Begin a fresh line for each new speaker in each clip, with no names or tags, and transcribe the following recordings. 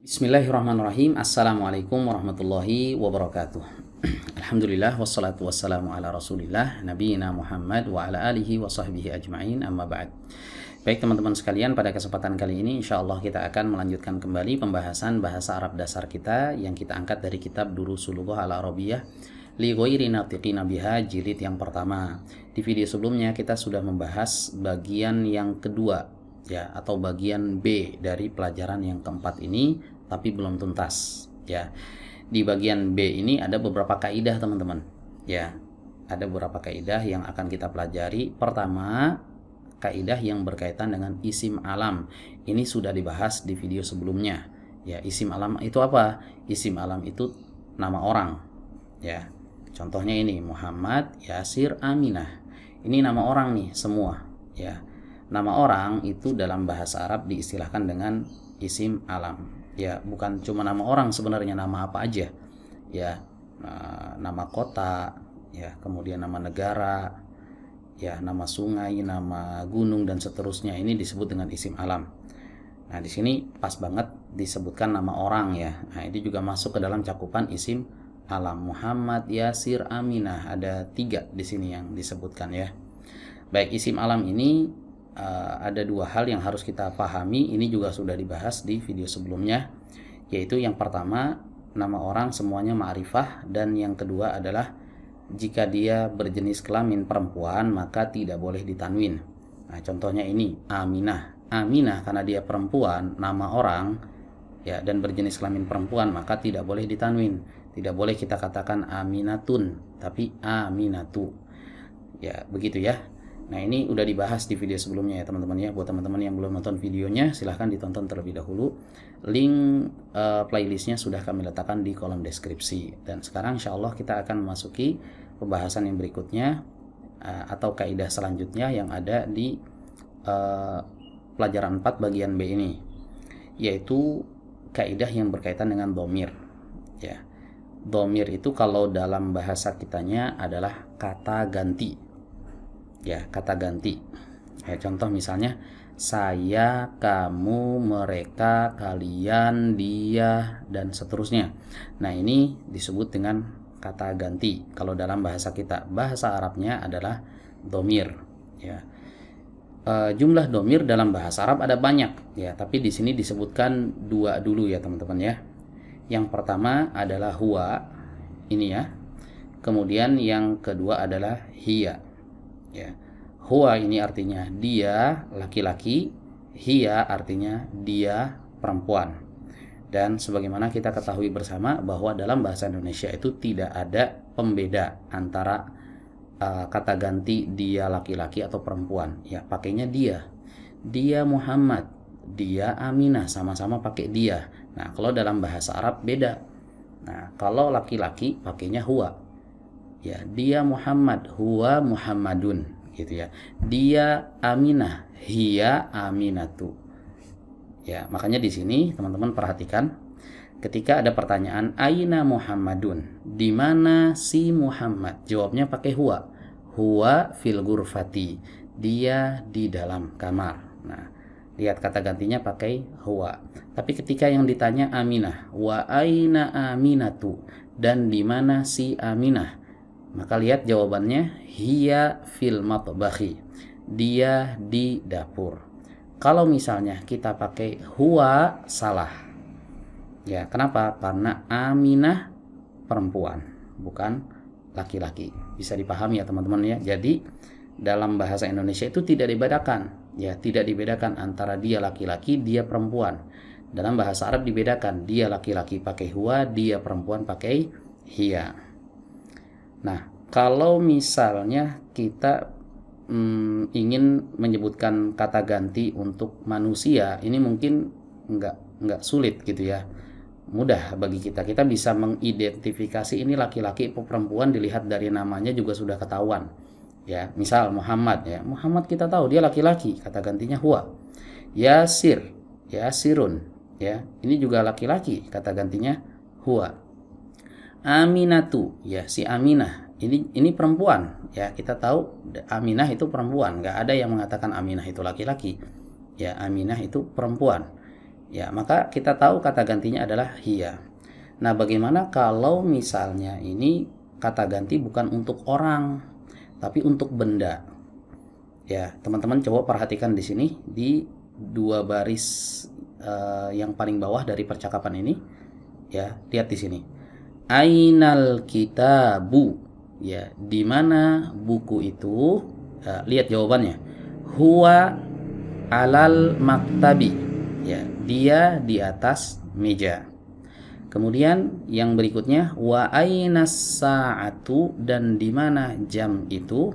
Bismillahirrahmanirrahim. Assalamualaikum warahmatullahi wabarakatuh. Alhamdulillah wassalatu wassalamu ala Rasulillah nabiyina Muhammad wa ala alihi wa sahbihi ajmain amma ba'd. Baik teman-teman sekalian, pada kesempatan kali ini insya Allah kita akan melanjutkan kembali pembahasan bahasa Arab dasar kita yang kita angkat dari kitab Durusul Lughah al Arabiyah li ghairi biha jilid yang pertama. Di video sebelumnya kita sudah membahas bagian yang kedua ya atau bagian B dari pelajaran yang keempat ini tapi belum tuntas ya. Di bagian B ini ada beberapa kaidah teman-teman ya. Ada beberapa kaidah yang akan kita pelajari. Pertama, kaidah yang berkaitan dengan isim alam. Ini sudah dibahas di video sebelumnya. Ya, isim alam itu apa? Isim alam itu nama orang. Ya. Contohnya ini Muhammad Yasir Aminah. Ini nama orang nih semua, ya nama orang itu dalam bahasa Arab diistilahkan dengan isim alam ya bukan cuma nama orang sebenarnya nama apa aja ya eh, nama kota ya kemudian nama negara ya nama sungai nama gunung dan seterusnya ini disebut dengan isim alam nah di sini pas banget disebutkan nama orang ya nah ini juga masuk ke dalam cakupan isim alam Muhammad Yasir Aminah ada tiga di sini yang disebutkan ya baik isim alam ini uh, ada dua hal yang harus kita pahami. Ini juga sudah dibahas di video sebelumnya, yaitu yang pertama nama orang semuanya ma'rifah dan yang kedua adalah jika dia berjenis kelamin perempuan maka tidak boleh ditanwin. Nah, contohnya ini Aminah. Aminah karena dia perempuan, nama orang ya dan berjenis kelamin perempuan maka tidak boleh ditanwin. Tidak boleh kita katakan Aminatun, tapi Aminatu. Ya, begitu ya. Nah ini udah dibahas di video sebelumnya ya teman-teman ya. Buat teman-teman yang belum nonton videonya silahkan ditonton terlebih dahulu. Link uh, playlistnya sudah kami letakkan di kolom deskripsi. Dan sekarang insya Allah kita akan memasuki pembahasan yang berikutnya uh, atau kaidah selanjutnya yang ada di uh, pelajaran 4 bagian B ini. Yaitu kaidah yang berkaitan dengan domir. Ya. Domir itu kalau dalam bahasa kitanya adalah kata ganti ya kata ganti ya contoh misalnya saya, kamu, mereka, kalian, dia, dan seterusnya. Nah, ini disebut dengan kata ganti. Kalau dalam bahasa kita, bahasa Arabnya adalah domir. Ya. E, jumlah domir dalam bahasa Arab ada banyak, ya. Tapi di sini disebutkan dua dulu ya teman-teman ya. Yang pertama adalah huwa, ini ya. Kemudian yang kedua adalah hiya ya hua ini artinya dia laki-laki hia artinya dia perempuan dan sebagaimana kita ketahui bersama bahwa dalam bahasa Indonesia itu tidak ada pembeda antara uh, kata ganti dia laki-laki atau perempuan ya pakainya dia dia Muhammad dia Aminah sama-sama pakai dia nah kalau dalam bahasa Arab beda nah kalau laki-laki pakainya hua ya dia Muhammad huwa Muhammadun gitu ya dia Aminah Hia Aminatu ya makanya di sini teman-teman perhatikan ketika ada pertanyaan aina Muhammadun di mana si Muhammad jawabnya pakai huwa huwa fil gurfati dia di dalam kamar nah lihat kata gantinya pakai huwa tapi ketika yang ditanya Aminah wa aina Aminatu dan di mana si Aminah maka lihat jawabannya hiya fil matbahi. Dia di dapur. Kalau misalnya kita pakai huwa salah. Ya, kenapa? Karena Aminah perempuan, bukan laki-laki. Bisa dipahami ya teman-teman ya. Jadi dalam bahasa Indonesia itu tidak dibedakan, ya tidak dibedakan antara dia laki-laki, dia perempuan. Dalam bahasa Arab dibedakan, dia laki-laki pakai huwa, dia perempuan pakai hiya. Nah, kalau misalnya kita hmm, ingin menyebutkan kata ganti untuk manusia, ini mungkin nggak nggak sulit gitu ya. Mudah bagi kita. Kita bisa mengidentifikasi ini laki-laki perempuan dilihat dari namanya juga sudah ketahuan. Ya, misal Muhammad ya. Muhammad kita tahu dia laki-laki, kata gantinya Hua. Yasir, Yasirun ya. Ini juga laki-laki, kata gantinya Hua. Aminatu ya si Aminah ini ini perempuan ya kita tahu Aminah itu perempuan nggak ada yang mengatakan Aminah itu laki-laki ya Aminah itu perempuan ya maka kita tahu kata gantinya adalah hia. nah bagaimana kalau misalnya ini kata ganti bukan untuk orang tapi untuk benda ya teman-teman coba perhatikan di sini di dua baris uh, yang paling bawah dari percakapan ini ya lihat di sini Ainal kita bu, ya di mana buku itu ya, lihat jawabannya huwa alal maktabi ya dia di atas meja kemudian yang berikutnya wa ainas saatu dan di mana jam itu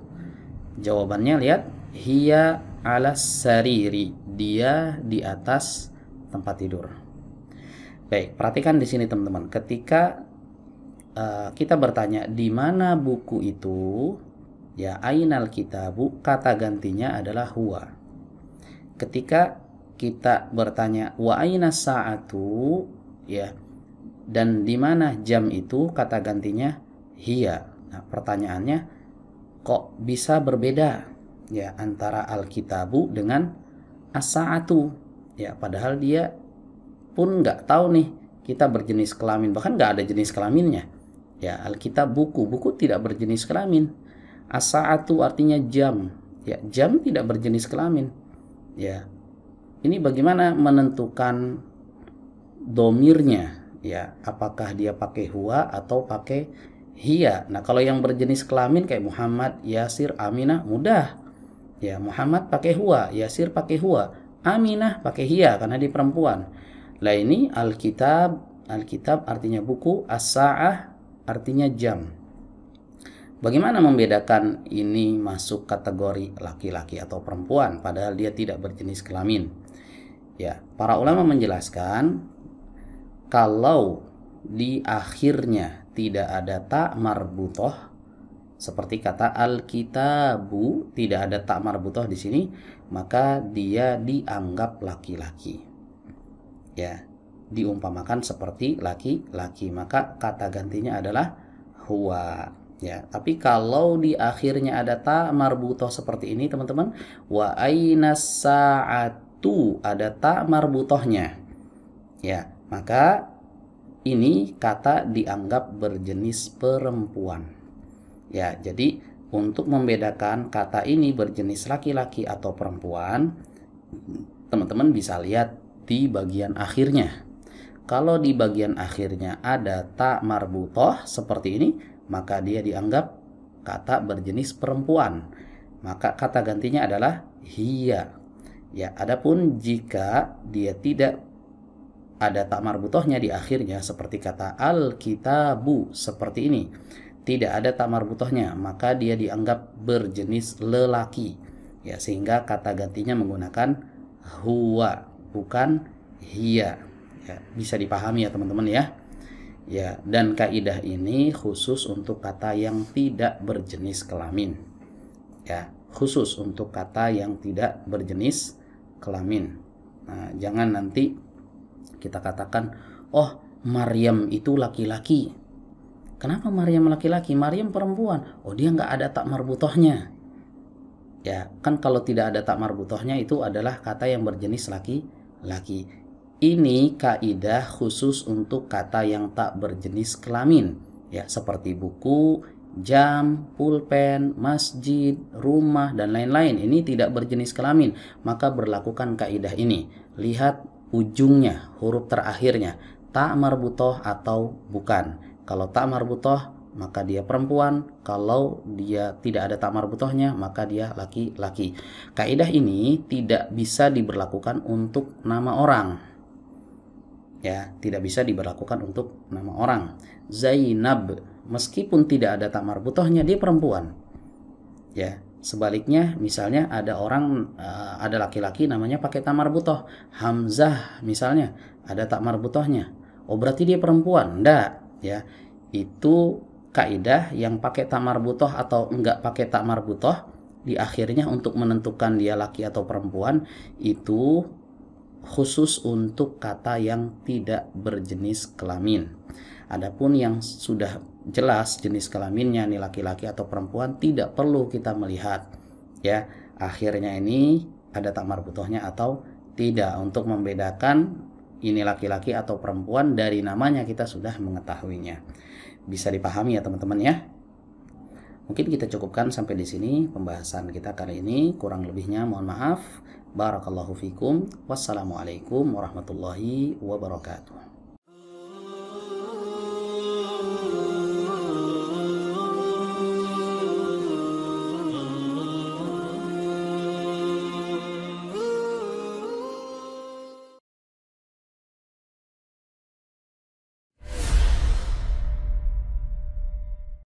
jawabannya lihat hiya alas sariri dia di atas tempat tidur baik perhatikan di sini teman-teman ketika uh, kita bertanya di mana buku itu, ya ainal kitabu, kata gantinya adalah huwa. Ketika kita bertanya wa aina saatu, ya dan di mana jam itu, kata gantinya hiya. Nah, pertanyaannya kok bisa berbeda ya antara alkitabu dengan asaatu ya padahal dia pun nggak tahu nih kita berjenis kelamin bahkan nggak ada jenis kelaminnya ya Alkitab buku buku tidak berjenis kelamin asaatu artinya jam ya jam tidak berjenis kelamin ya ini bagaimana menentukan domirnya ya apakah dia pakai hua atau pakai hia nah kalau yang berjenis kelamin kayak Muhammad Yasir Aminah mudah ya Muhammad pakai hua Yasir pakai hua Aminah pakai hia karena di perempuan lah ini Alkitab Alkitab artinya buku as artinya jam. Bagaimana membedakan ini masuk kategori laki-laki atau perempuan padahal dia tidak berjenis kelamin? Ya, para ulama menjelaskan kalau di akhirnya tidak ada tak marbutoh seperti kata alkitabu tidak ada tak marbutoh di sini maka dia dianggap laki-laki ya diumpamakan seperti laki-laki maka kata gantinya adalah huwa ya tapi kalau di akhirnya ada ta marbutoh seperti ini teman-teman wa aina saatu ada ta marbutohnya ya maka ini kata dianggap berjenis perempuan ya jadi untuk membedakan kata ini berjenis laki-laki atau perempuan teman-teman bisa lihat di bagian akhirnya kalau di bagian akhirnya ada ta marbutoh seperti ini, maka dia dianggap kata berjenis perempuan. Maka kata gantinya adalah hiya. Ya, adapun jika dia tidak ada tak marbutohnya di akhirnya seperti kata al-kitabu seperti ini. Tidak ada tak marbutohnya, maka dia dianggap berjenis lelaki. Ya, sehingga kata gantinya menggunakan huwa, bukan hiya ya, bisa dipahami ya teman-teman ya ya dan kaidah ini khusus untuk kata yang tidak berjenis kelamin ya khusus untuk kata yang tidak berjenis kelamin nah, jangan nanti kita katakan oh Maryam itu laki-laki kenapa Maryam laki-laki Maryam perempuan oh dia nggak ada tak marbutohnya ya kan kalau tidak ada tak marbutohnya itu adalah kata yang berjenis laki-laki ini kaidah khusus untuk kata yang tak berjenis kelamin, ya seperti buku, jam, pulpen, masjid, rumah dan lain-lain. Ini tidak berjenis kelamin, maka berlakukan kaidah ini. Lihat ujungnya, huruf terakhirnya, tak marbutoh atau bukan. Kalau tak marbutoh maka dia perempuan, kalau dia tidak ada tak marbutohnya maka dia laki-laki. Kaidah ini tidak bisa diberlakukan untuk nama orang ya tidak bisa diberlakukan untuk nama orang Zainab meskipun tidak ada tak marbutohnya dia perempuan ya sebaliknya misalnya ada orang eh, ada laki-laki namanya pakai tak marbutoh Hamzah misalnya ada tak marbutohnya oh berarti dia perempuan enggak ya itu kaidah yang pakai tak marbutoh atau enggak pakai tak marbutoh di akhirnya untuk menentukan dia laki atau perempuan itu khusus untuk kata yang tidak berjenis kelamin. Adapun yang sudah jelas jenis kelaminnya nih laki-laki atau perempuan tidak perlu kita melihat ya. Akhirnya ini ada tamar butuhnya atau tidak untuk membedakan ini laki-laki atau perempuan dari namanya kita sudah mengetahuinya. Bisa dipahami ya teman-teman ya. Mungkin kita cukupkan sampai di sini pembahasan kita kali ini. Kurang lebihnya mohon maaf. Barakallahu fikum. Wassalamualaikum warahmatullahi wabarakatuh.